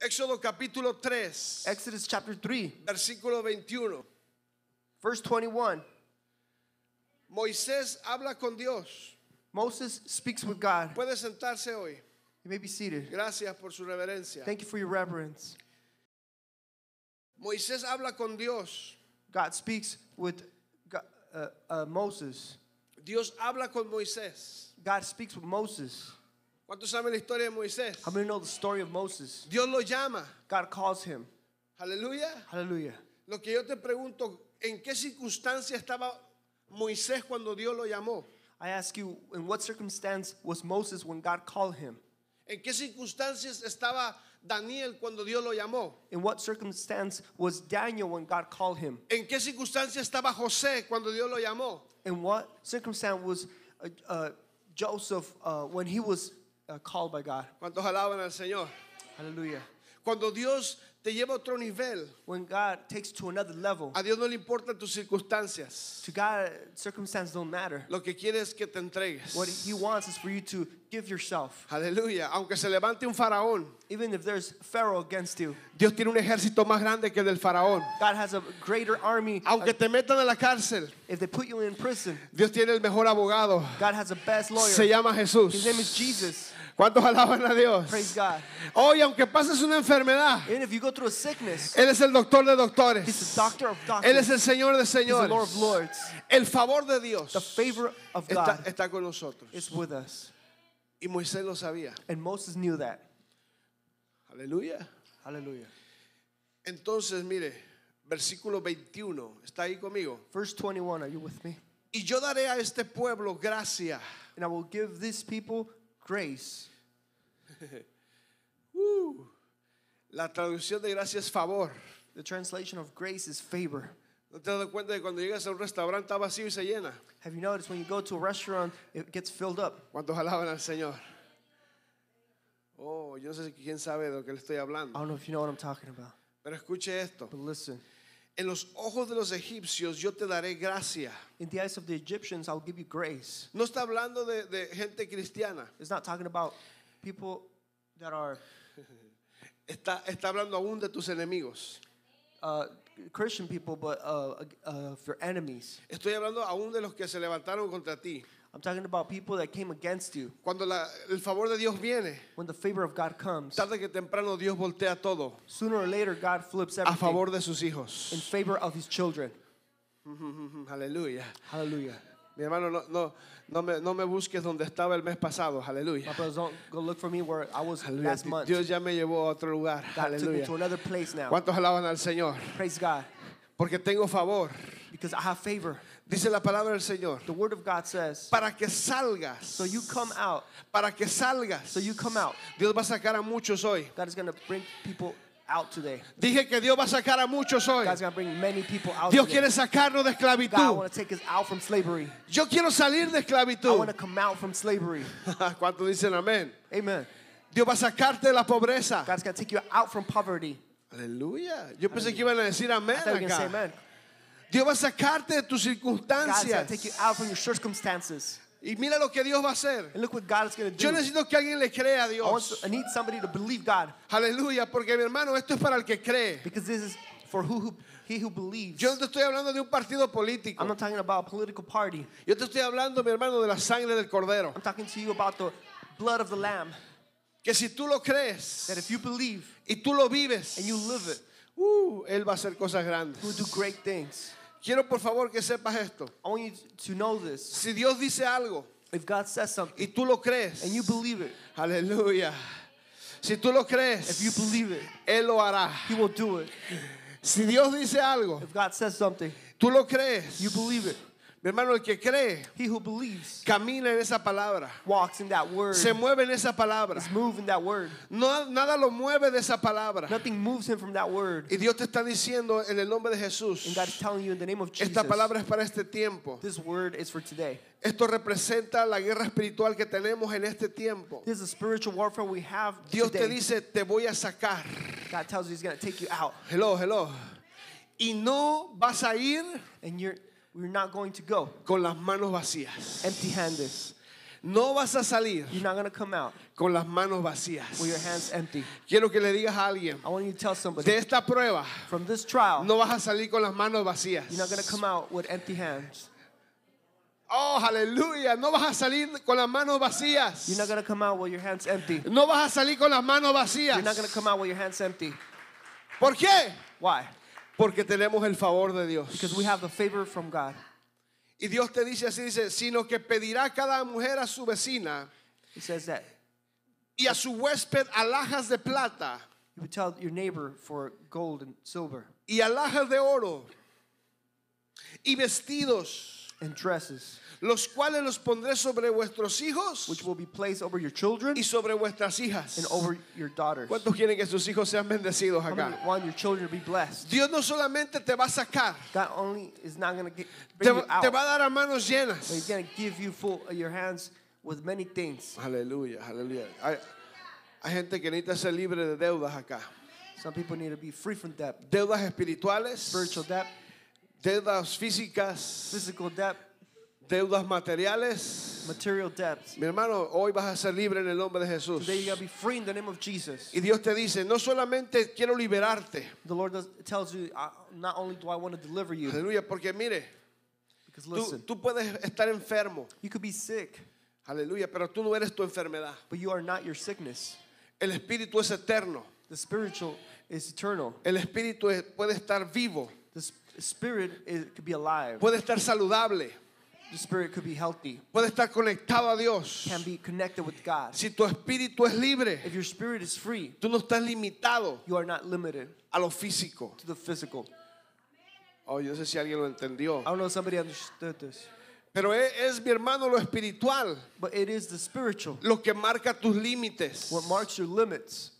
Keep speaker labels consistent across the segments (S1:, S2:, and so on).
S1: Éxodo capítulo 3. Exodus chapter 3. Versículo 21. Verse 21. Moisés habla con Dios. Moses speaks with God. Puede sentarse hoy. You may be seated. Gracias por su reverencia. Thank you for your reverence. Moisés habla con Dios. God speaks with God, uh, uh, Moses. Dios habla con Moisés. God speaks with Moses. ¿Cuántos saben la historia de Moisés? How many know the story of Moses? Dios lo llama. God calls him. Aleluya. Hallelujah. Lo que yo te pregunto, ¿en qué circunstancia estaba Moisés cuando Dios lo llamó? I ask you, in what circumstance was Moses when God called him? ¿En qué circunstancias estaba Daniel cuando Dios lo llamó? In what circumstance was Daniel when God called him? ¿En qué circunstancia estaba José cuando Dios lo llamó? In what circumstance was uh, uh, Joseph uh, when he was uh, called by God. ¿Cuántos alaban al Señor? Hallelujah. Cuando Dios te lleva a otro nivel, When God takes to another level, a Dios no le importan tus circunstancias. to God, circumstances don't matter. Lo que quiere es que te entregues. What He wants is for you to give yourself. Aleluya. Aunque se levante un faraón, Even if there's Pharaoh against you, Dios tiene un ejército más grande que el del faraón. God has a greater army. Aunque te metan a la cárcel, If they put you in prison, Dios tiene el mejor abogado. God has the best lawyer. Se llama Jesús. His name is Jesus. ¿Cuántos alaban a Dios? Hoy, aunque pases una enfermedad, Even if you go through a sickness, Él es el doctor de doctores. He's the doctor of doctors. Él es el Señor de señores. He's the Lord of lords. El favor de Dios the favor of God está, está con nosotros. Is with us. Y Moisés lo sabía. And Moses knew that. Aleluya. Aleluya. Entonces, mire, versículo 21, ¿está ahí conmigo? Verse 21, are you with me? Y yo daré a este pueblo gracia. And I will give this people grace uh, la traducción de gracia es favor. The translation of grace is favor. ¿No te das cuenta de cuando llegas a un restaurante está vacío y se llena? Have you noticed when you go to a restaurant it gets filled up? ¿Cuántos alaban al Señor? Oh, yo no sé quién sabe de lo que le estoy hablando. I don't know if you know what I'm talking about. Pero escuche esto. But listen. En los ojos de los egipcios yo te daré gracia. In the eyes of the Egyptians I'll give you grace. No está hablando de, de gente cristiana. It's not talking about people that are está, está hablando aún de tus enemigos. Uh, Christian people, but uh, uh, for enemies. Estoy hablando aún de los que se levantaron contra ti. I'm talking about people that came against you. Cuando el favor de Dios viene, when the favor of God comes, tarde que temprano Dios voltea todo. Sooner or later, God flips everything. A favor de sus hijos. In favor of His children. Hallelujah. Hallelujah. Mi hermano, no, no, no, me, no me busques donde estaba el mes pasado. Aleluya. don't go look for me where I was last month. Dios ya me llevó a otro lugar. Aleluya. ¿Cuántos alaban al Señor? Praise God. Porque tengo favor. Because I have favor. Dice la palabra del Señor. The word of God says, Para que salgas. so you come out, Para que salgas. so you come out. Dios va a sacar a muchos hoy. God is going to bring people out today. Dije que Dios va a sacar a muchos hoy. God's gonna bring many people out Dios today. quiere sacarnos de esclavitud. God, I wanna take us out from slavery. Yo quiero salir de esclavitud. I wanna come out from slavery. ¿Cuántos dicen amén? Amen. Dios va a sacarte de la pobreza. God's gonna take you out from poverty. Aleluya. Yo pensé que iban a decir amén I acá. Say amen. Dios va a sacarte de tus circunstancias. God's gonna take you out from your circumstances. Y mira lo que Dios va a hacer. Yo necesito que alguien le crea a Dios. Aleluya, porque mi hermano, esto es para el que cree. Yo no te estoy hablando de un partido político. Yo te estoy hablando, mi hermano, de la sangre del cordero. Que si tú lo crees, y tú lo vives, uh, él va a hacer cosas grandes. Quiero por favor que sepas esto. I want you to know this. Si Dios dice algo If God says something, y tú lo crees, and you believe it, aleluya. Si tú lo crees, If you believe it, Él lo hará. He will do it. Si Dios dice algo, If God says something, tú lo crees, you believe it. Mi hermano, el que cree, camina en esa palabra. Se mueve en esa palabra. No, nada lo mueve de esa palabra. Y Dios te está diciendo en el nombre de Jesús. Esta palabra es para este tiempo. Esto representa la guerra espiritual que tenemos en este tiempo. Dios te dice, te voy a sacar. Hello, hello. Y no vas a ir. We're not going to go. Con las manos vacías. Empty-handed. No vas a salir You're not gonna come out con las manos vacías. With your hands empty. Quiero que le digas a alguien I want you to tell somebody, de esta prueba from this trial, no vas a salir con las manos vacías. You're not gonna come out with empty hands. Oh, aleluya. No vas a salir con las manos vacías. You're not gonna come out with your hands empty. No vas a salir con las manos vacías. You're not gonna come out with your hands empty. ¿Por qué? Why? Porque tenemos el favor de Dios. Y Dios te dice así, dice, sino que pedirá cada mujer a su vecina y a su huésped alhajas de plata y alhajas de oro y vestidos and dresses los cuales los pondré sobre vuestros hijos y sobre vuestras hijas. ¿Cuántos quieren que sus hijos sean bendecidos acá? Dios no solamente te va a sacar, te, va a dar a manos llenas. Aleluya, aleluya. Hay, gente que necesita ser libre de deudas acá. Deudas espirituales, deudas físicas, physical deudas materiales. Material Mi hermano, hoy vas a ser libre en el nombre de Jesús. Y Dios te dice, no solamente quiero liberarte. Aleluya, porque mire, tú, puedes estar enfermo. Aleluya, pero tú no eres tu enfermedad. your sickness. El espíritu es eterno. El espíritu puede estar vivo. Puede estar saludable the spirit could be healthy. Puede estar conectado a Dios. Can be connected with God. Si tu espíritu es libre, if your spirit is free, tú no estás limitado you are not limited a lo físico. To the physical. Oh, yo no sé si alguien lo entendió. I don't know if somebody understood this. Pero es, es, mi hermano lo espiritual. But it is the spiritual. Lo que marca tus límites. What marks your limits.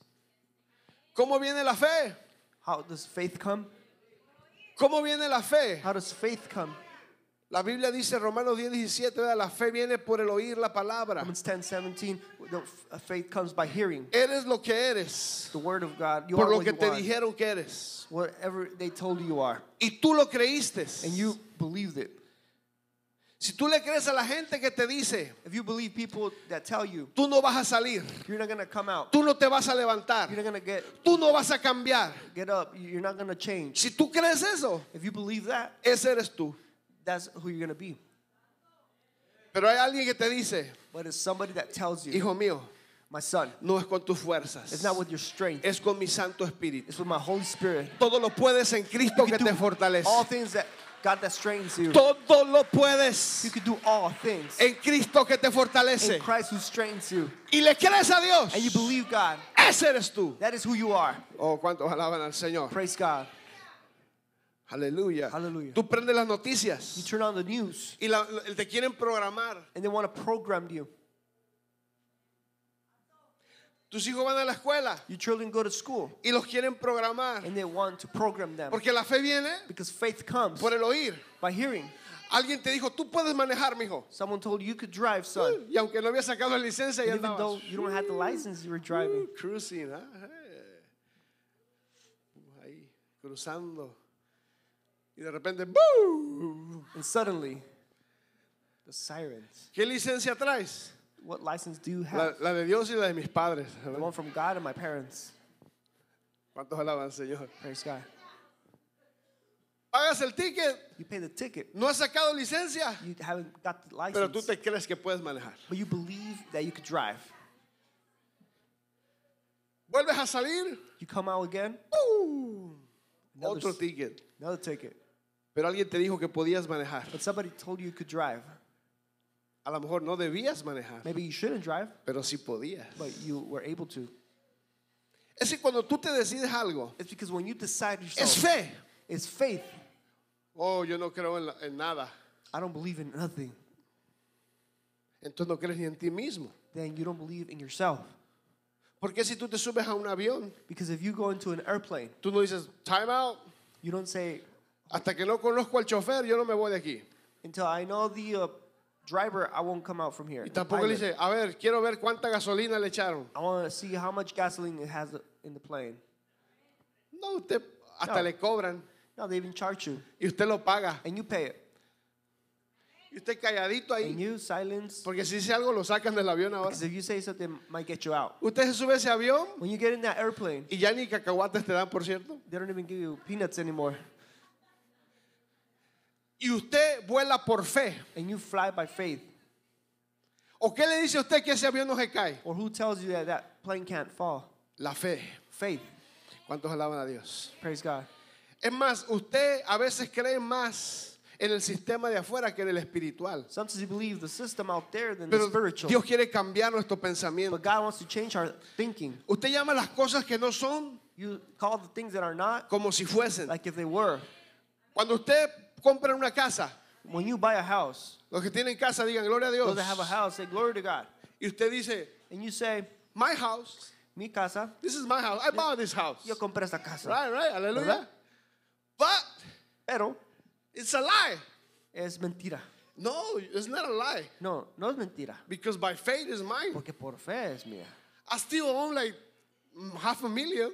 S1: ¿Cómo viene la fe? How does faith come? ¿Cómo viene la fe? How does faith come? La Biblia dice Romanos 10, 17, la fe viene por el oír la palabra. Romans 10, 17, uh, faith comes by hearing. Eres lo que eres. The word of God. You por are lo que te are. dijeron que eres. Whatever they told you are. Y tú lo creíste. And you believed it. Si tú le crees a la gente que te dice, If you believe people that tell you, tú no vas a salir, you're not gonna come out. tú no te vas a levantar, you're not gonna get, tú no vas a cambiar. Get up. You're not gonna change. Si tú crees eso, If you believe that, ese eres tú that's who you're going to be. Pero hay alguien que te dice, But it's somebody that tells you, hijo mío, my son, no es con tus fuerzas, it's not with your strength, es con mi Santo Espíritu. it's with my Holy Spirit. Todo lo puedes en Cristo que te fortalece. All things that God that strengthens you. Todo lo puedes, You can do all things en Cristo que te fortalece, in Christ who strengthens you. Y le crees a Dios. And you believe God. Ese eres tú. That is who you are. Oh, cuántos alaban al Señor. Praise God. Aleluya. Aleluya. Tú prendes las noticias. You turn on the news. Y la, te quieren programar. And they want to program you. Tus hijos van a la escuela Your children go to school. y los quieren programar. And they want to program them. Porque la fe viene Because faith comes por el oír. by hearing. Alguien te dijo, tú puedes manejar, mijo. Someone told you you could drive, son. Uh, y aunque no había sacado la licencia, ya even andabas. though you don't have the license, you were driving. Uh, cruising, ah, Eh. Ahí, cruzando. Y de repente, ¡boom! And suddenly, the sirens. ¿Qué licencia traes? What license do you have? la de Dios y la de mis padres. The one from God and my parents. ¿Cuántos alaban Señor? Praise God. Pagas el ticket, You pay the ticket. no has sacado licencia, You haven't got the license. pero tú te crees que puedes manejar. But you believe that you could drive. Vuelves a salir, You come out again. ¡boom! Another, otro ticket. another ticket. Pero alguien te dijo que podías manejar. But somebody told you you could drive. A lo mejor no debías manejar, Maybe you shouldn't drive, pero sí podías. but you were able to. Es que cuando tú te decides algo, It's because when you decide es fe. it's faith. Oh, yo no creo en, la- en nada. I don't believe in nothing. Entonces no crees ni en ti mismo. Then you don't believe in yourself. Porque si tú te subes a un avión, Because if you go into an airplane, tú no dices time out, you don't say hasta que no conozco al chofer, yo no me voy de aquí. Until I know the uh, driver, I won't come out from here. Y tampoco le dice, a ver, quiero ver cuánta gasolina le echaron. I want to see how much gasoline it has in the plane. No, usted hasta le cobran No, they even charge you, y usted lo paga. and you pay it. Y usted calladito ahí, And you silence porque si dice algo lo sacan del avión ahora. because if you say something, might get you out. Usted se sube ese avión When you get in that airplane, y ya ni cacahuates te dan, por cierto. they don't even give you peanuts anymore y usted vuela por fe. And you fly by faith. ¿O qué le dice usted que ese avión no se cae? Or who tells you that that plane can't fall? La fe. Faith. ¿Cuántos alaban a Dios? Praise God. Es más, usted a veces cree más en el sistema de afuera que en el espiritual. Sometimes you believe the system out there than Pero the spiritual. Dios quiere cambiar nuestro pensamiento. But God wants to change our thinking. Usted llama las cosas que no son you call the things that are not como si fuesen. Like if they were. Cuando usted compran una casa, when you buy a house, los que tienen casa digan gloria a Dios. those that have a house say glory to God. Y usted dice, And you say, my house, mi casa, this is my house. I bought this house. yo compré esta casa. Right, right, aleluya. But Pero it's a lie. es mentira. No, it's not a lie. No, no es mentira. Because by faith is mine. Porque por fe es mía. I still own like half a million.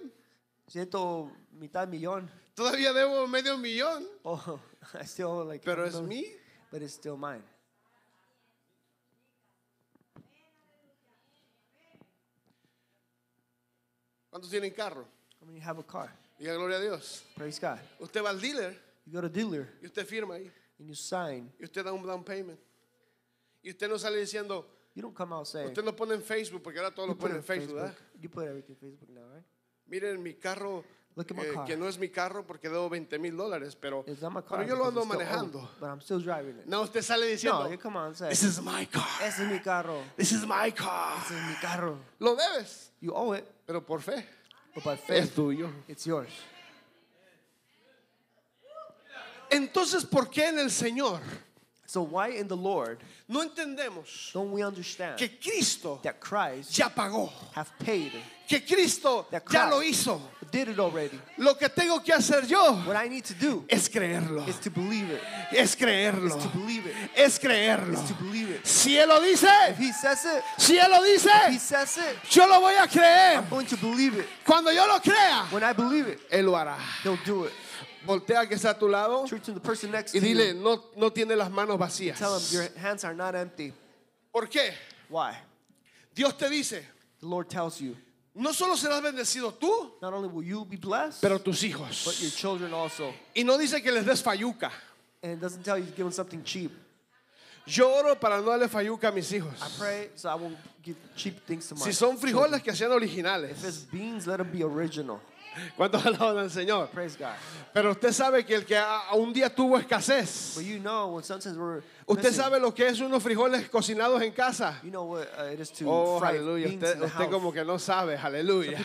S1: Siento mitad millón. Todavía debo medio millón. Oh, I still like Pero es mi. But it's still mine. ¿Cuántos tienen carro? How many have a car? Diga gloria a Dios. Praise God. Usted va al dealer. You go to dealer. Y usted firma ahí. And you sign. Y usted da un down payment. Y usted no sale diciendo. You don't come out saying. Usted lo pone en Facebook porque ahora todo lo pone en Facebook, Facebook, ¿verdad? You put everything Facebook now, right? miren mi carro, eh, que no es mi carro porque debo 20 mil dólares, pero, pero yo lo ando manejando. No, usted sale diciendo, No, this is my car, es mi carro, this is my car. es mi carro. Lo debes, You owe it, pero por fe, but es tuyo. it's yours. Entonces, ¿por qué en el Señor So why in the Lord no entendemos don't we understand que Cristo that Christ ya pagó, have paid, que Cristo that Christ ya lo hizo. Did it already. Lo que tengo que hacer yo What I need to do es creerlo. Is to believe it. Es creerlo. Is to believe it. Es creerlo. Is to believe it. Si él lo dice, if he says it, si él lo dice, if he says it, yo lo voy a creer. I'm going to believe it. Cuando yo lo crea, when I believe it, él lo hará. He'll do it. Voltea que está a tu lado to the person next y dile, no, no tiene las manos vacías. Tell them your hands are not empty. ¿Por qué? Why? Dios te dice, The Lord tells you, no solo serás bendecido tú, not only will you be blessed, pero tus hijos. but your children also. Y no dice que les des fayuca. And it doesn't tell you to give them something cheap. Yo oro para no darle fayuca a mis hijos. I pray so I won't give cheap things to my Si son frijoles que sean originales. If it's beans, let them be original. ¿Cuántos alaban al Señor? Pero usted sabe que el que un día tuvo escasez. usted sabe lo que es unos frijoles cocinados en casa. Uh, oh, aleluya. Usted, como que no sabe, aleluya.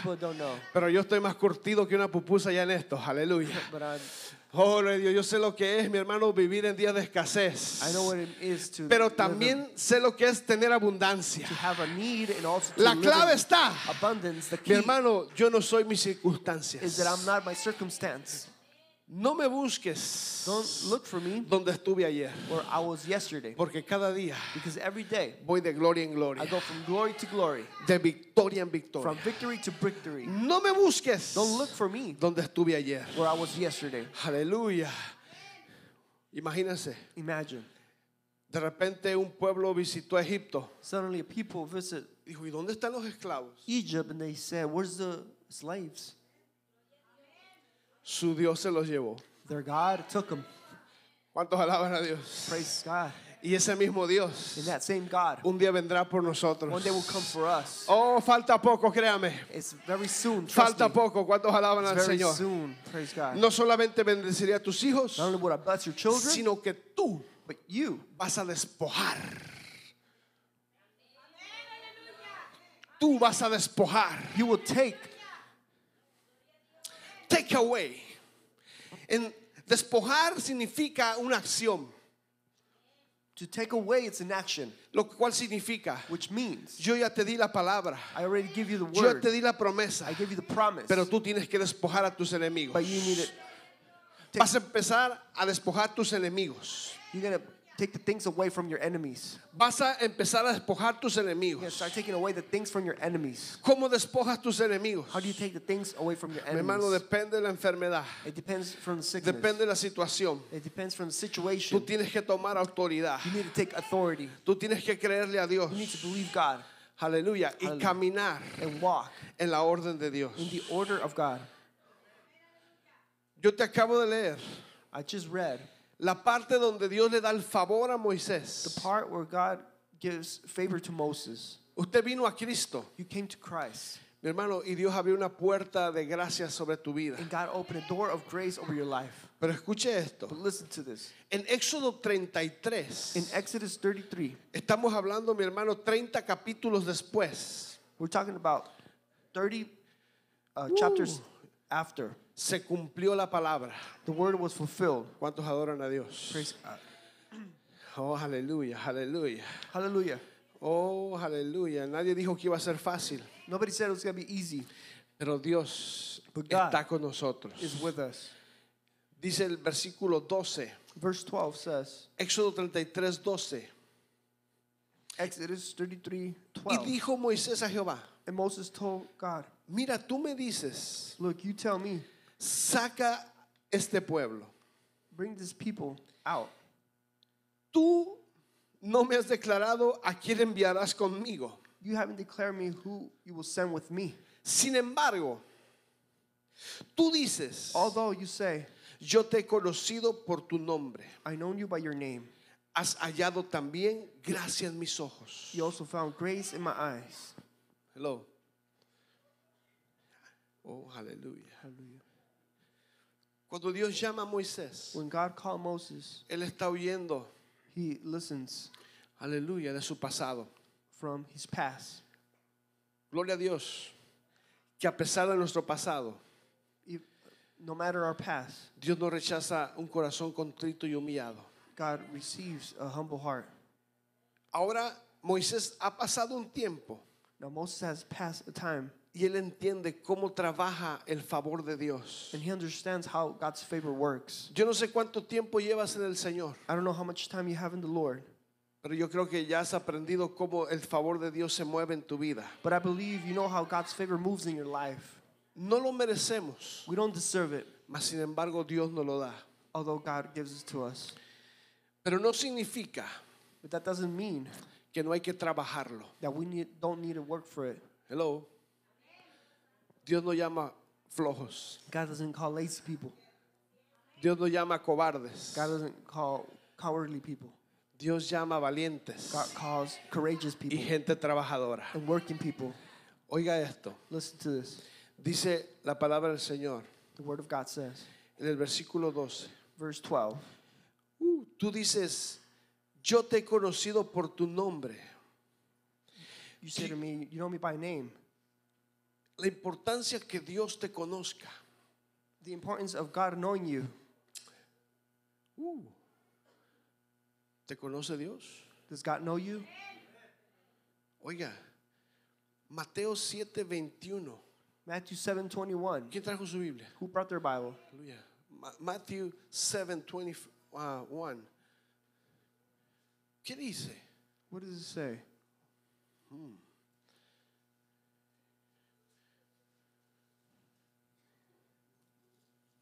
S1: Pero yo estoy más curtido que una pupusa ya en esto, aleluya. Oh, yo sé lo que es, mi hermano, vivir en días de escasez. Pero también sé lo que es tener abundancia. La clave está, mi hermano, yo no soy mis circunstancias. No me busques Don't look for me donde estuve ayer. Where I was yesterday. Porque cada día Because every day voy de gloria en gloria. I go from glory to glory. De victoria en victoria. From victory to victory. No me busques Don't look for me donde estuve ayer. Where I was yesterday. Aleluya. Imagínense. Imagine. De repente un pueblo visitó Egipto. Suddenly a people visit. Dijo, ¿y dónde están los esclavos? Egypt and they said, "Where's the slaves?" Su Dios se los llevó. Their em. ¿Cuántos alaban a Dios? Y ese mismo Dios un día vendrá por nosotros. Oh, falta poco, créame. falta poco. ¿Cuántos alaban al Señor? No solamente bendeciría a tus hijos, sino que tú vas a despojar. Tú vas a despojar. You will take away. En despojar significa una acción. To take away, it's an action. Lo cual significa, which means, yo ya te di la palabra. I already give you the Yo te di la promesa. I gave you the promise. Pero tú tienes que despojar a tus enemigos. But you need Vas a empezar a despojar a tus enemigos take the things away from your enemies. Vas a empezar a despojar tus enemigos. Yeah, start taking away the things from your enemies. ¿Cómo despojas tus enemigos? How do you take the things away from your enemies? Mi hermano, depende de la enfermedad. It depends from sickness. Depende de la situación. It depends from the situation. Tú tienes que tomar autoridad. You need to take authority. Tú tienes que creerle a Dios. You need to believe God. Aleluya. Y caminar And walk en la orden de Dios. In the order of God. Yo te acabo de leer. I just read la parte donde Dios le da el favor a Moisés. The part where God gives favor to Moses. Usted vino a Cristo. You came to Christ. Mi hermano, y Dios abrió una puerta de gracia sobre tu vida. And God opened a door of grace over your life. Pero escuche esto. But listen to this. En Éxodo 33. In Exodus 33. Estamos hablando, mi hermano, 30 capítulos después. We're talking about 30 uh, chapters uh. after se cumplió la palabra. The word was fulfilled. ¿Cuántos adoran a Dios? Oh, aleluya, aleluya. aleluya. Oh, aleluya. Nadie dijo que iba a ser fácil. Nobody said it was going to be easy. Pero Dios está con nosotros. Is with us. Dice el versículo 12. Verse 12 says. Éxodo 33, 12. Exodus 33, 12. Y dijo Moisés a Jehová. And Moses told God. Mira, tú me dices. Look, you tell me saca este pueblo. Bring this people out. Tú no me has declarado a quién enviarás conmigo. You haven't declared me who you will send with me. Sin embargo, tú dices, although you say, yo te he conocido por tu nombre. I known you by your name. Has hallado también gracia en mis ojos. You also found grace in my eyes. Hello. Oh, hallelujah. Hallelujah. Cuando Dios llama a Moisés, él está huyendo. He listens. Aleluya de su pasado. From Gloria a Dios que a pesar de nuestro pasado, no matter Dios no rechaza un corazón contrito y humillado. God receives a humble heart. Ahora Moisés ha pasado un tiempo. time y él entiende cómo trabaja el favor de Dios. And he understands how God's favor works. Yo no sé cuánto tiempo llevas en el Señor. I don't know how much time you have in the Lord. Pero yo creo que ya has aprendido cómo el favor de Dios se mueve en tu vida. But I believe you know how God's favor moves in your life. No lo merecemos. We don't deserve it. Mas sin embargo Dios nos lo da. Although God gives it to us. Pero no significa But that doesn't mean que no hay que trabajarlo. That we need, don't need to work for it. Hello. Dios no llama flojos. God doesn't call lazy people. Dios no llama cobardes. God doesn't call cowardly people. Dios llama valientes. God calls courageous people. Y gente trabajadora. And working people. Oiga esto. Listen to this. Dice la palabra del Señor. The word of God says. En el versículo 12. Verse 12. Uh, tú dices, yo te he conocido por tu nombre. You say to me, you know me by name. La importancia que Dios te conozca. The importance of God knowing you. Uh, ¿Te conoce Dios? Does God know you? Oiga, Mateo 7:21. Matthew 7:21. ¿Quién trajo su Biblia? Who brought their Bible? Hallelujah. Matthew 7:21. Uh, ¿Qué dice? What does it say? Hmm.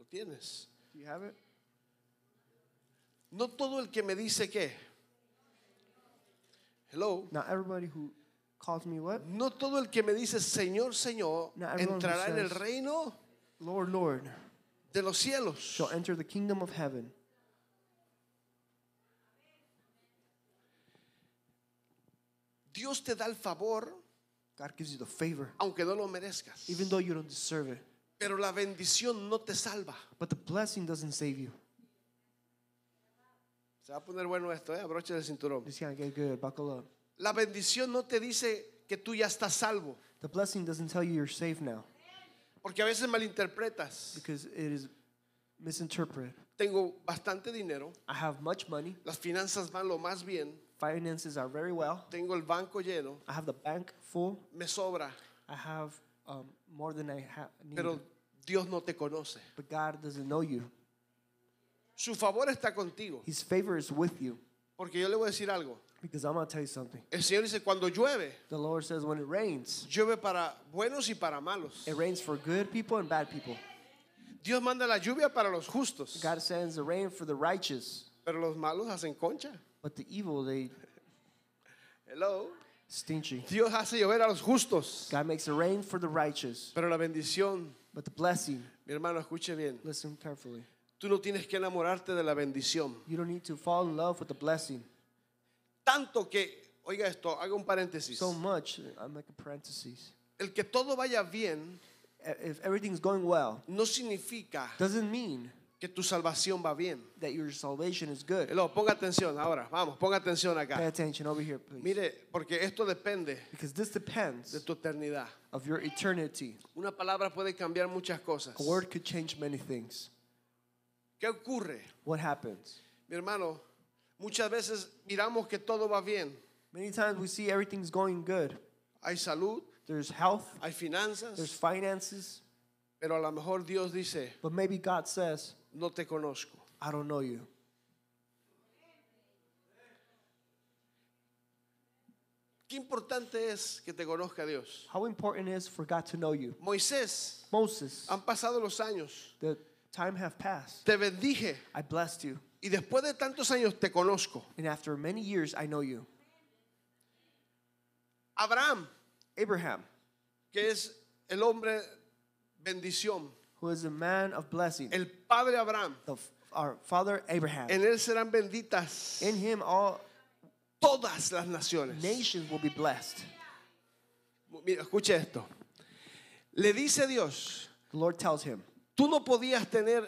S1: tienes? you have it? No todo el que me dice qué. Hello. Not everybody who calls me what? No todo el que me dice Señor, Señor entrará en el reino Lord, Lord de los cielos. Shall enter the kingdom of heaven. Dios te da el favor God gives you the favor aunque no lo merezcas. even though you don't deserve it. Pero la bendición no te salva. But the blessing doesn't save you. Se va a poner bueno esto, eh? abroche el cinturón. It's que get good. Buckle up. La bendición no te dice que tú ya estás salvo. The blessing doesn't tell you you're safe now. Porque a veces malinterpretas. Because it is misinterpreted. Tengo bastante dinero. I have much money. Las finanzas van lo más bien. Finances are very well. Tengo el banco lleno. I have the bank full. Me sobra. I have um, more than I ha need. Pero Dios no te conoce. But God doesn't know you. Su favor está contigo. His favor is with you. Porque yo le voy a decir algo. Because I'm going to tell you something. El Señor dice cuando llueve. The Lord says when it rains. Llueve para buenos y para malos. It rains for good people and bad people. Dios manda la lluvia para los justos. God sends the rain for the righteous. Pero los malos hacen concha. But the evil they Hello. Stingy. Dios hace llover a los justos. God makes rain for the righteous. Pero la bendición, but the blessing, mi hermano, escuche bien. Listen carefully. Tú no tienes que enamorarte de la bendición. You don't need to fall in love with the blessing. Tanto que, oiga esto, haga un paréntesis. So much, uh, I make a parenthesis. El que todo vaya bien, e, if everything's going well, no significa doesn't mean que tu salvación va bien. That your salvation is good. Hello, ponga atención ahora. Vamos, ponga atención acá. Pay attention over here, please. Mire, porque esto depende Because this depends de tu eternidad. Of your eternity. Una palabra puede cambiar muchas cosas. A word could change many things. ¿Qué ocurre? What happens? Mi hermano, muchas veces miramos que todo va bien. Many times we see everything's going good. Hay salud. There's health. Hay finanzas. There's finances. Pero a lo mejor Dios dice. But maybe God says. No te conozco. I don't know you. Qué importante es que te conozca Dios. How important is for God to know you. Moisés. Moses. Han pasado los años. The time have passed. Te bendije. I blessed you. Y después de tantos años te conozco. And after many years I know you. Abraham, Abraham, que es el hombre bendición who is a man of blessing. El padre Abraham. our father Abraham. En él serán benditas. In him all todas las naciones. Nations will be blessed. Mira, escuche esto. Le dice Dios. The Lord tells him. Tú no podías tener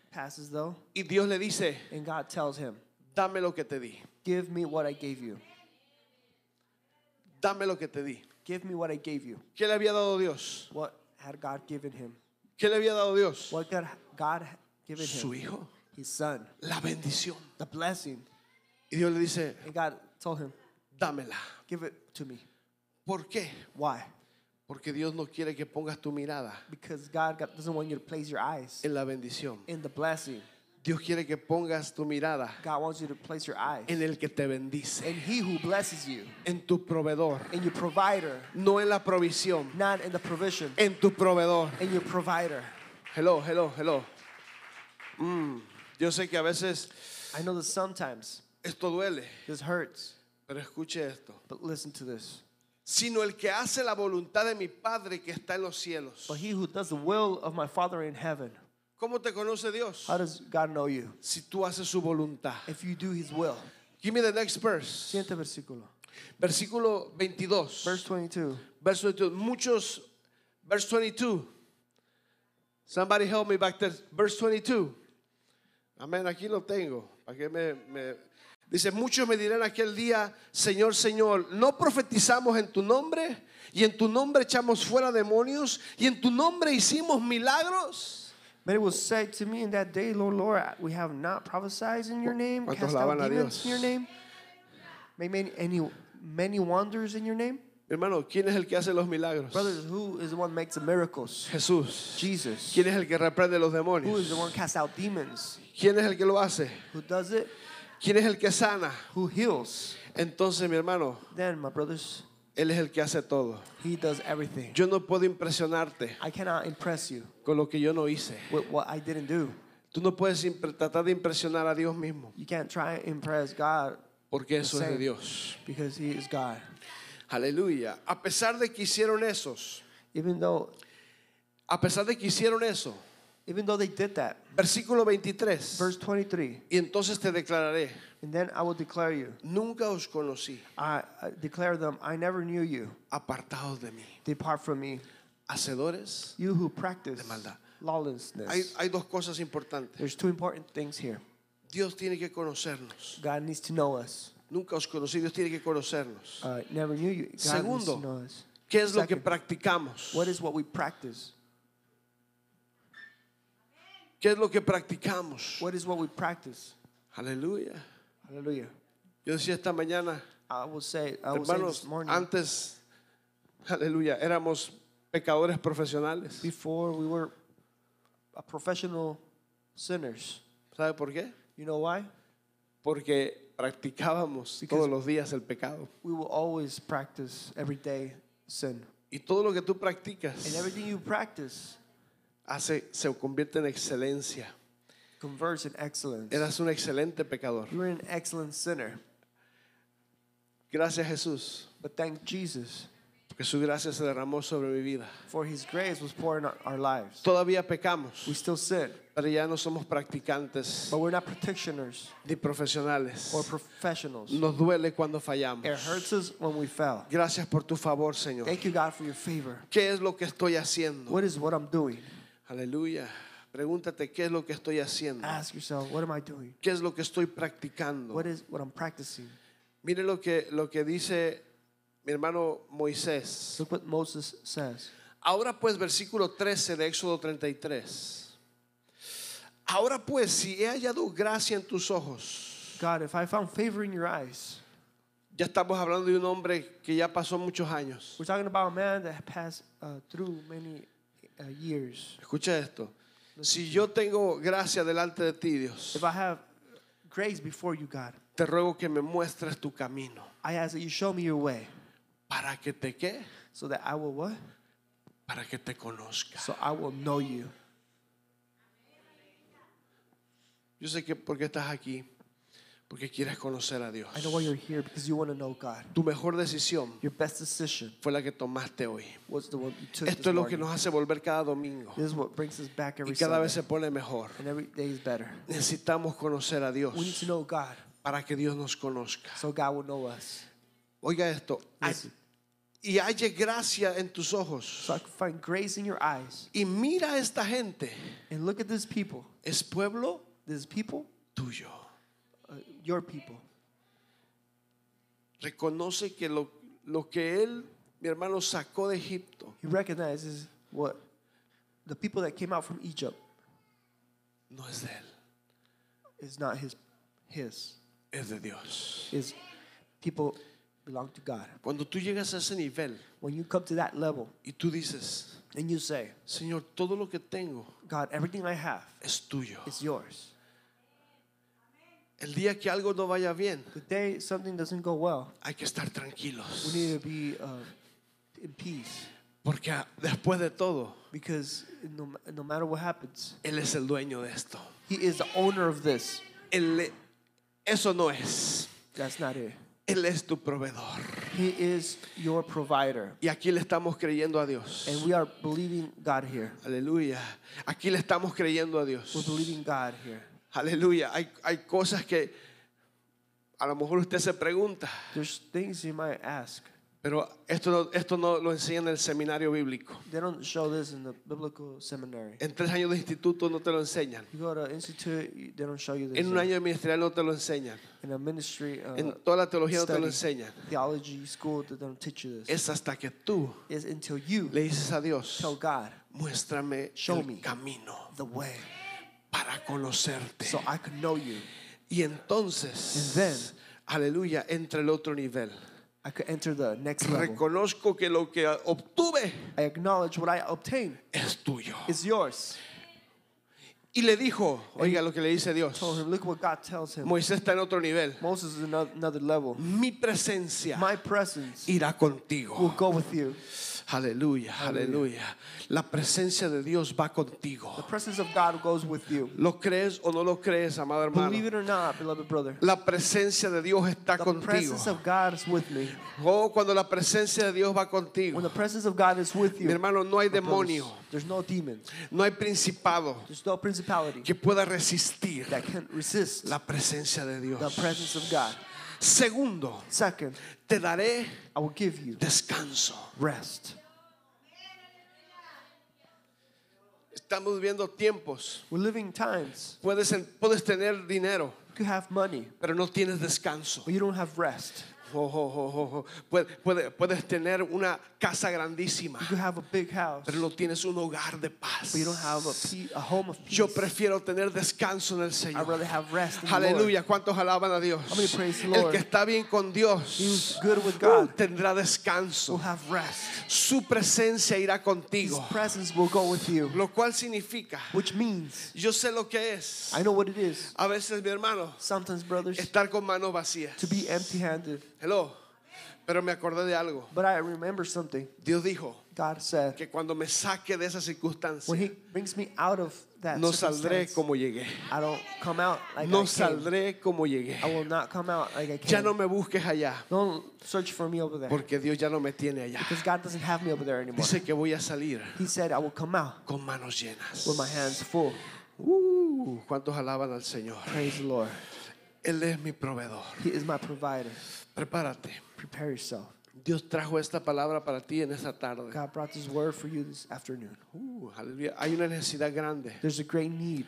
S1: Passes though. Y Dios le dice, and God tells him, dame lo que te di. Give me what I gave you. Dame lo que te di. Give me what I gave you. ¿Qué le había dado Dios? What had God given him? ¿Qué le había dado Dios? What God, God given him? Su hijo. His son. La bendición. The blessing. Y Dios le dice, and God told him, dámela. Give it to me. ¿Por qué? Why? Porque Dios no quiere que pongas tu mirada en la bendición. Dios quiere que pongas tu mirada en el que te bendice, en tu proveedor, provider, no en la provisión, en tu proveedor. Hello, hello, hello. Mm, yo sé que a veces esto duele, pero escuche esto sino el que hace la voluntad de mi Padre que está en los cielos. but he who does the will of my Father in heaven. ¿Cómo te conoce Dios? How does God know you? Si tú haces su voluntad. If you do his will. Give me the next verse. Siguiente versículo. Versículo 22. Verse 22. Verse 22. Muchos. Verse 22. Somebody help me back there. Verse 22. Amén. Aquí lo tengo. Para que me, me Dice, muchos me dirán aquel día, Señor, Señor, ¿no profetizamos en tu nombre? ¿Y en tu nombre echamos fuera demonios? ¿Y en tu nombre hicimos milagros? Pero will say to me in that day, Lord, Lord, we have not prophesied in your name, cast out demons in your name, made many, any, many wonders in your name. Hermano, ¿quién es el que hace los milagros? Brothers, who is the one makes the miracles? Jesús. Jesus. ¿Quién es el que reprende los demonios? Who is the one cast out demons? ¿Quién es el que lo hace? Who does it? ¿Quién es el que sana? Who heals? Entonces, mi hermano, él es el que hace todo. He does everything. Yo no puedo impresionarte con lo que yo no hice. what I didn't do. Tú no puedes tratar de impresionar a Dios mismo, You can't try impress God porque eso es de Dios. because He is God. Aleluya. A pesar de que hicieron esos, Even though, a pesar de que hicieron eso, Even though they did that. Versículo 23. Verse 23. Y entonces te declararé. And then I will declare you. Nunca os conocí. I, I declare them, I never knew you. Apartados de mí. Depart from me. Hacedores you who practice de maldad. Lawlessness. Hay, hay dos cosas importantes. There's two important things here. Dios tiene que conocernos. God needs to know us. Nunca os conocí, Dios tiene que conocernos. Uh, never knew you. God Segundo, needs to know us. ¿qué es Second, lo que practicamos? What is what we practice? ¿Qué es lo que practicamos? What is what we practice? Aleluya. Aleluya. Yo decía esta mañana, I will say, I will hermanos, say this morning, antes, aleluya, éramos pecadores profesionales. Before we were a professional sinners. ¿Sabe por qué? You know why? Porque practicábamos Because todos los días el pecado. We will always practice every day sin. Y todo lo que tú practicas. And everything you practice se convierte en excelencia. Eras un excelente pecador. Gracias Jesús. Porque su gracia se derramó sobre mi vida. Todavía pecamos. Pero ya no somos practicantes. Ni profesionales. Nos duele cuando fallamos. Gracias por tu favor, Señor. ¿Qué es lo que estoy haciendo? Aleluya. Pregúntate qué es lo que estoy haciendo. Ask yourself, what am I doing? ¿Qué es lo que estoy practicando? What is what I'm practicing? Mire lo que lo que dice mi hermano Moisés. what Moses says. Ahora pues versículo 13 de Éxodo 33. Ahora pues si he hallado gracia en tus ojos. God, if I found favor in your eyes. Ya estamos hablando de un hombre que ya pasó muchos años. We're talking about a man that passed uh, through many Uh, years. Escucha esto. Si yo tengo gracia delante de ti, Dios, If I have grace before you, God, te ruego que me muestres tu camino I ask that you show me your way para que te qué? so that I will what? Para que te conozca. So I will know you. Yo sé que porque estás aquí. Porque quieres conocer a Dios. Tu mejor decisión fue la que tomaste hoy. Esto es lo que nos hace volver cada domingo. y cada vez se pone mejor. Necesitamos conocer a Dios. Para que Dios nos conozca. Oiga esto. Y halle gracia en tus ojos. Y mira a esta gente. Es pueblo tuyo. Uh, your people. Reconoce que lo, lo que él, mi hermano, sacó de Egipto. He recognizes what the people that came out from Egypt no es de él. It's not his. His. Es de Dios. His people belong to God. Cuando tú llegas a ese nivel, when you come to that level, y tú dices, and you say, Señor, todo lo que tengo, God, everything I have, es tuyo. It's yours. El día que algo no vaya bien, The day something doesn't go well, hay que estar we need to be uh, in peace Porque después de todo, because no, no matter what happens, Él es el dueño de esto. He is the owner of this. Él, eso no es. That's not it. Él es tu proveedor. He is your provider. Y aquí le estamos creyendo a Dios. And we are believing God here. Aleluya. Aquí le estamos creyendo a We're believing God here. Aleluya. Hay, hay cosas que a lo mejor usted se pregunta. There's things you might ask. Pero esto esto no lo enseñan en el seminario bíblico. They don't show this in the biblical seminary. En tres años de instituto no te lo enseñan. You go to institute, they don't show you this. En un año de ministerial no te lo enseñan. In a ministry, uh, en toda la teología study, no te lo enseñan. Theology school, they don't teach you this. Es hasta que tú until you le dices a Dios, tell God, muéstrame show el me camino. The way para conocerte. So I can know you. Y entonces, then, aleluya, entra el otro nivel. I could enter the next level. Reconozco que lo que obtuve I acknowledge what I obtained es tuyo. Is yours. Y le dijo, oiga lo que le dice Dios. Him, Look what God tells him. Moisés está en otro nivel. Moses is another level. Mi presencia My presence irá contigo. Will go with you. Aleluya, aleluya. La presencia de Dios va contigo. The presence of God goes with you. Lo crees o no lo crees, amado hermano. Believe it or not, beloved brother. La presencia de Dios está the Presence of God is with me. Oh, cuando la presencia de Dios va contigo. When the presence of God is with you. Mi hermano, no hay demonio. There's no demon. No hay principado. There's no principality. Que pueda resistir. can resist. La presencia de Dios. The presence of God. Segundo, Second, te daré I will give you descanso. Rest. Estamos viviendo tiempos. We're living times. Puedes, puedes tener dinero. You have money, pero no tienes descanso. But you don't have rest. Oh, oh, oh, puedes, tener una casa grandísima, pero no tienes un hogar de paz. Yo prefiero tener descanso en el Señor. Aleluya, ¿cuántos alaban a Dios? El que está bien con Dios uh, tendrá descanso. Su presencia irá contigo. Lo cual significa, yo sé lo que es. A veces, mi hermano, estar con manos vacías. Hello. Pero me acordé de algo. But I remember something. Dios dijo God said, que cuando me saque de esa circunstancia, when he brings me out of that no saldré como llegué. I don't come out like no I saldré came. como llegué. I will not come out like I came. Ya no me busques allá. Don't search for me over there. Porque Dios ya no me tiene allá. Because God doesn't have me over there anymore. Dice que voy a salir. He said I will come out con manos llenas. With my hands full. Uh, ¿Cuántos alaban al Señor? Praise the Lord. Él es mi proveedor. He is my provider. Prepárate. Prepare yourself. Dios trajo esta palabra para ti en esta tarde. God brought this word for you this afternoon. Uh, aleluya. Hay una necesidad grande. There's a great need.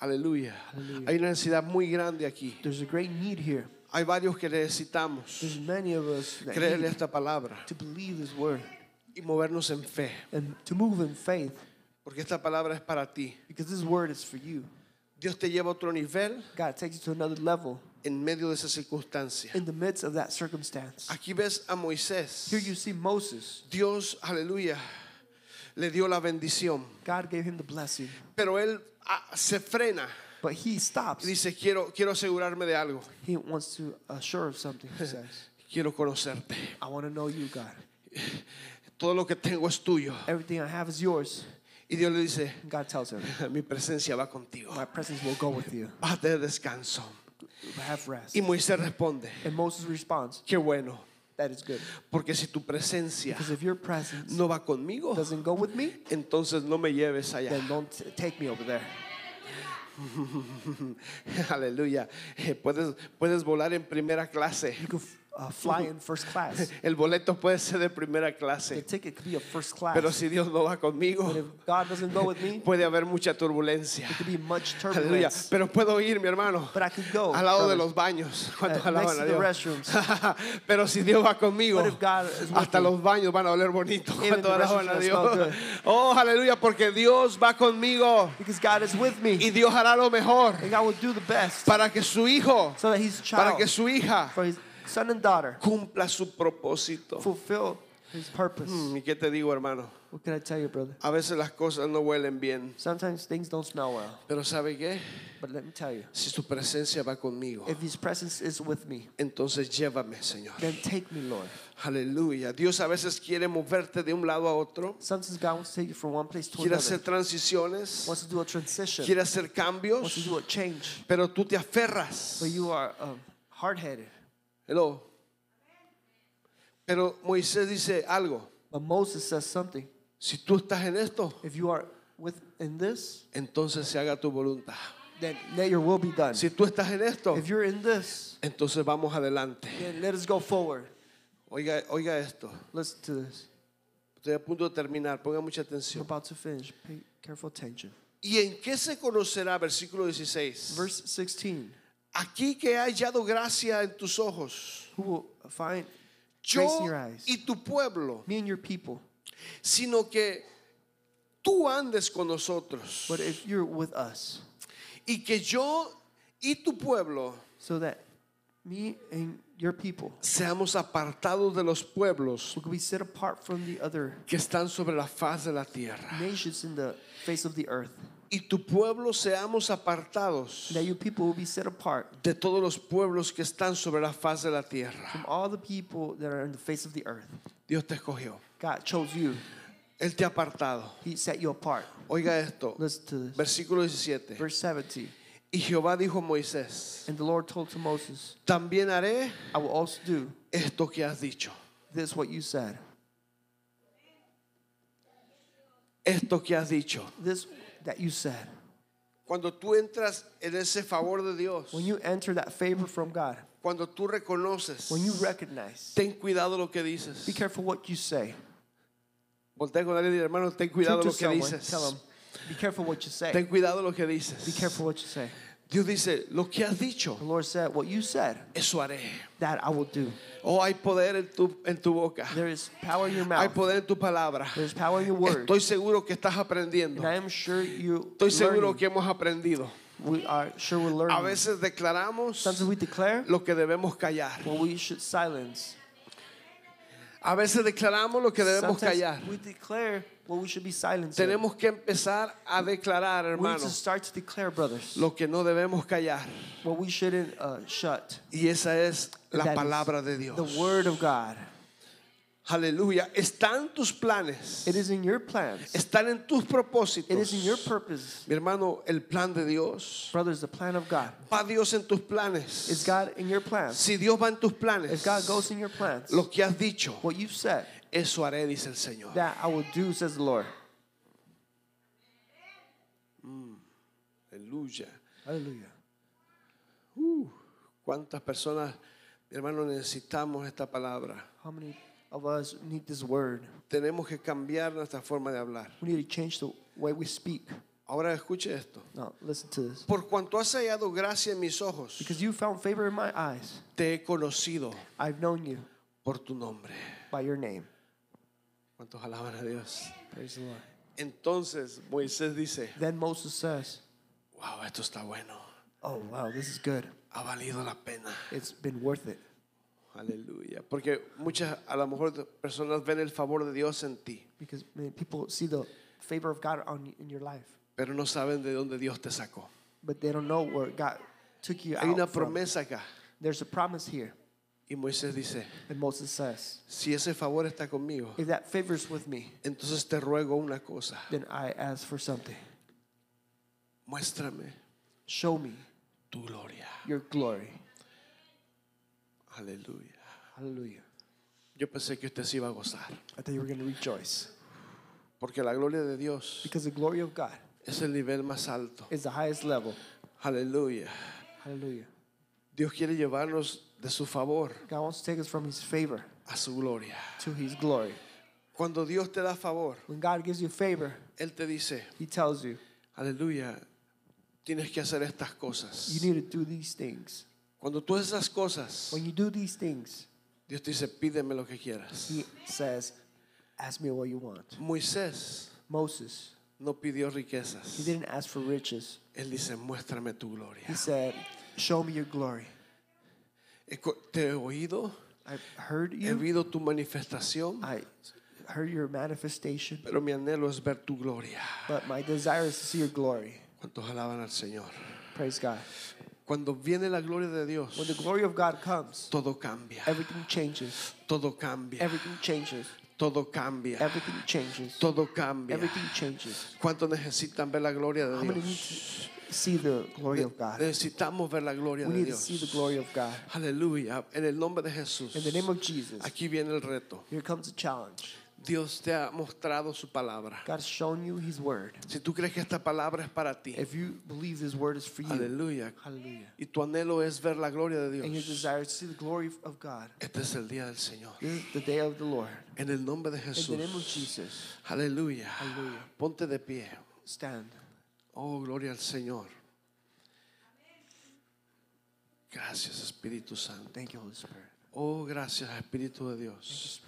S1: Aleluya. aleluya. Hay una necesidad muy grande aquí. There's a great need here. Hay varios que necesitamos There's many of us that creer need esta palabra to believe this word. y movernos en fe. And to move in faith. Porque esta palabra es para ti. Because this word is for you. Dios te lleva a otro nivel. God takes you to another level en medio de esa circunstancia. in the midst of that circumstance. Aquí ves a Moisés. Here you see Moses. Dios, aleluya, le dio la bendición. God gave him the blessing, Pero él ah, se frena but he y stops. dice, quiero, quiero asegurarme de algo. He wants to assure of something. He says, Quiero conocerte. I want to know you, God. Todo lo que tengo es tuyo. Everything I have is yours. Y Dios le dice, God tells him, mi presencia va contigo. My presence will go with you. Vas a descanso. Y Moisés responde, que qué bueno. Porque si tu presencia no va conmigo, entonces no me lleves allá. take me over there. Aleluya. Eh, puedes, puedes volar en primera clase. El boleto puede ser de primera clase. Pero si Dios no va conmigo, puede haber mucha turbulencia. Pero puedo ir, mi hermano, al lado de los baños. Uh, cuando jalaban a Dios? Pero si Dios va conmigo, hasta los baños van a oler bonito. a Dios? Oh, aleluya, porque Dios va conmigo. Y Dios hará lo mejor. Para que su hijo, para que su hija, son and daughter, cumpla su propósito. Fulfill his purpose. Hmm, ¿Y qué te digo, hermano? What can I tell you, brother? A veces las cosas no huelen bien. Sometimes things don't smell well. Pero ¿sabe qué? But let me tell you, si su presencia va conmigo, if his presence is with me, entonces llévame, Señor. Then take me, Lord. Aleluya. Dios a veces quiere moverte de un lado a otro. Sometimes God wants to take you from one place to quiere another. hacer transiciones. Wants to do a transition. Quiere hacer cambios. Wants to do a change. Pero tú te aferras. But you are um, hard-headed. Hello. Pero Moisés dice algo. Moses something. Si tú estás en esto, If you are this, entonces se haga tu voluntad. let your will be done. Si tú estás en esto, If you're in this, entonces vamos adelante. Then let us go forward. Oiga, oiga esto. Listen to this. Estoy a punto de terminar. Ponga mucha atención. careful attention. ¿Y en qué se conocerá? Versículo 16. Verse 16. Aquí que ha hallado gracia en tus ojos. Yo y tu pueblo. Sino que tú andes con nosotros. Y que yo y tu pueblo seamos apartados de los pueblos que están sobre la faz de la tierra. nations in the face of the earth y tu pueblo seamos apartados de todos los pueblos que están sobre la faz de la tierra. Dios te escogió. Él te ha apartado. He set apart. Oiga esto. Listen Versículo 17. Verse Y Jehová dijo a Moisés, también haré esto que has dicho. Esto que has dicho. This that you said. Cuando tú entras en ese favor de Dios, When you enter that favor from God, cuando tú reconoces, when you recognize, ten cuidado lo que dices. be careful what you say. Voltea con alguien y hermano, ten cuidado lo que dices. tell them, be careful what you say. Ten cuidado lo que dices. Be careful what you say. Dios dice, lo que has dicho, eso haré. Oh, hay poder en tu, en tu boca. Hay poder en tu palabra. Estoy seguro que estás aprendiendo. Estoy seguro que hemos aprendido. A veces declaramos lo que debemos callar. silence. A veces declaramos lo que debemos callar what we should be silent Tenemos que empezar a declarar, We need to start to declare, brothers, lo que no debemos callar. what we shouldn't uh, shut. Y esa es la That palabra de Dios. The word of God. Aleluya. Están tus planes. It is in your plans. Están en tus propósitos. It is in your purpose, Mi hermano, el plan de Dios. brothers. The plan of God. Va Dios en tus planes. Is God in your plans? Si Dios va en tus planes, If God goes in your plans, lo que has dicho, what you've said, eso haré, dice el Señor. That I will do, says the Lord. Mm. Aleluya. Aleluya. Uh, ¿Cuántas personas, hermano, necesitamos esta palabra? How many of us need this word? Tenemos que cambiar nuestra forma de hablar. We need to change the way we speak. Ahora escuche esto. No, listen to this. Por cuanto has hallado gracia en mis ojos, Because you found favor in my eyes, te he conocido I've known you por tu nombre. by your name. ¿Cuántos alaban a Dios? Praise the Lord. Entonces Moisés dice, Then Moses says, wow, esto está bueno. Oh, wow, this is good. Ha valido la pena. It's been worth it. Aleluya. Porque muchas, a lo mejor, personas ven el favor de Dios en ti. Because people see the favor of God on, in your life. Pero no saben de dónde Dios te sacó. But they don't know where God took you Hay out una promesa from. acá. There's a promise here. Y Moisés dice, And Moses says, si ese favor está conmigo, if that favor's with me, entonces te ruego una cosa. then I ask for something. Muéstrame Show me tu gloria. your glory. Aleluya. Hallelujah. Yo pensé que usted se iba a gozar, I thought you were going to rejoice porque la gloria de Dios because the glory of God es el nivel más alto. is the highest level. Aleluya. Hallelujah. Dios quiere llevarnos de su favor. God wants to take us from his favor a su gloria. To his glory. Cuando Dios te da favor, When God gives you favor, él te dice, he tells you, aleluya, tienes que hacer estas cosas. You need to do these things. Cuando tú haces esas cosas, When you do these things, Dios te dice, pídeme lo que quieras. He says, ask me what you want. Moisés, Moses, no pidió riquezas. He didn't ask for riches. Él dice, muéstrame tu gloria. He said, show me your glory. Te he oído. He oído tu manifestación. Pero mi anhelo es ver tu gloria. But alaban al Señor? Praise God. Cuando viene la gloria de Dios, todo cambia. todo cambia. Todo cambia. Todo cambia. Todo cambia. Everything necesitan ver la gloria de Dios? see the glory of God. Necesitamos ver la gloria we de need Dios. to see the glory of God. Aleluya. En el nombre de Jesús. In the name of Jesus. Aquí viene el reto. Here comes the challenge. Dios te ha mostrado su palabra. God has shown you his word. Si tú crees que esta palabra es para ti. If you believe this word is for you. Aleluya. Hallelujah. Y tu anhelo es ver la gloria de Dios. And your desire is to see the glory of God. Este es el día del Señor. This is the day of the Lord. En el nombre de Jesús. In the name of Jesus. Hallelujah. Hallelujah. Ponte de pie. Stand. Oh, gloria al Señor. Gracias, Espíritu Santo. Thank you, Holy Spirit. Oh, gracias, Espíritu de Dios.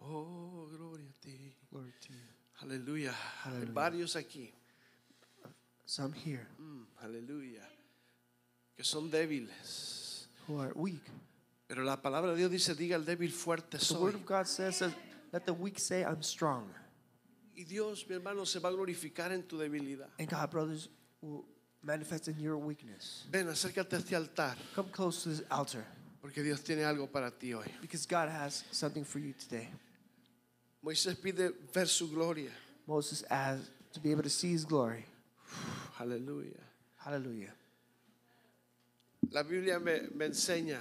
S1: Oh, gloria a ti. Glory to you. Aleluya. Hay varios aquí. Some here. Mm, aleluya. Que son débiles. Who are weak. Pero la palabra de Dios dice, diga el débil fuerte soy. The word of God says, let the weak say, I'm strong. Y Dios, mi hermano, se va a glorificar en tu debilidad. And God, brothers, will manifest in your weakness. Ven, acércate a este altar. Come close to this altar. Porque Dios tiene algo para ti hoy. Because God has something for you today. Moisés pide ver su gloria. Moses asked to be able to see his glory. Aleluya. aleluya. La Biblia me, me enseña.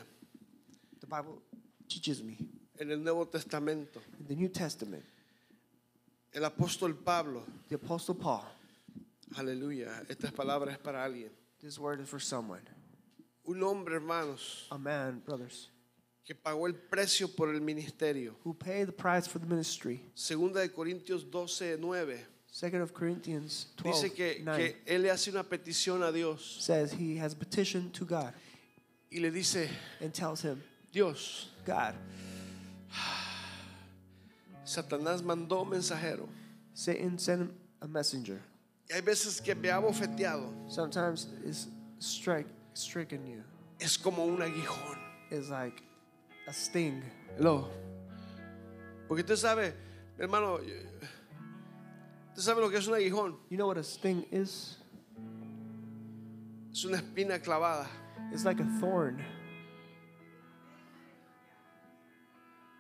S1: The Bible teaches me. En el Nuevo Testamento. In the New Testament el apóstol Pablo. The apostle Paul. Aleluya. Esta palabra es para alguien. This word is for someone. Un hombre, hermanos. A man, brothers. Que pagó el precio por el ministerio. Who paid the price for the ministry. Segunda de Corintios 12, 9. Second of Corinthians 12, Dice que, 9. que él le hace una petición a Dios. Says he has petitioned to God. Y le dice. And tells him. Dios. God. Satanás mandó mensajero. Satan sent a messenger. Y hay veces que me ha bofeteado. Sometimes it's strike, stricken you. Es como un aguijón. It's like a sting. Hello. Porque tú sabes, hermano, Tú sabes lo que es un aguijón. You know what a sting is? Es una espina clavada. It's like a thorn.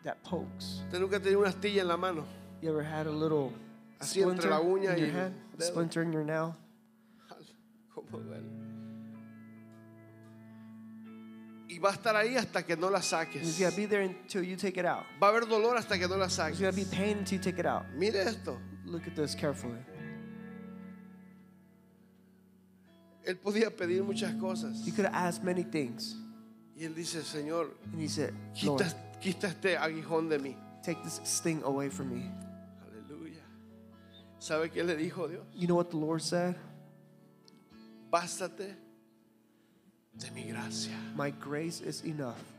S1: that pokes. nunca tenía una astilla en la mano? You ever had a little Así entre la uña y hand, splinter in your nail? ¿Cómo Y va a estar ahí hasta que no la saques. It's gonna be there until you take it out. Va a haber dolor hasta que no la saques. It's gonna be pain until you take it out. Mire esto. Look at this carefully. Él podía pedir muchas cosas. He could ask many things. Y él dice, Señor, And he said, Lord, Quita este aguijón de mí. Take this sting away from me. Aleluya. ¿Sabe qué le dijo Dios? You know what the Lord said? Bástate de mi gracia. My grace is enough.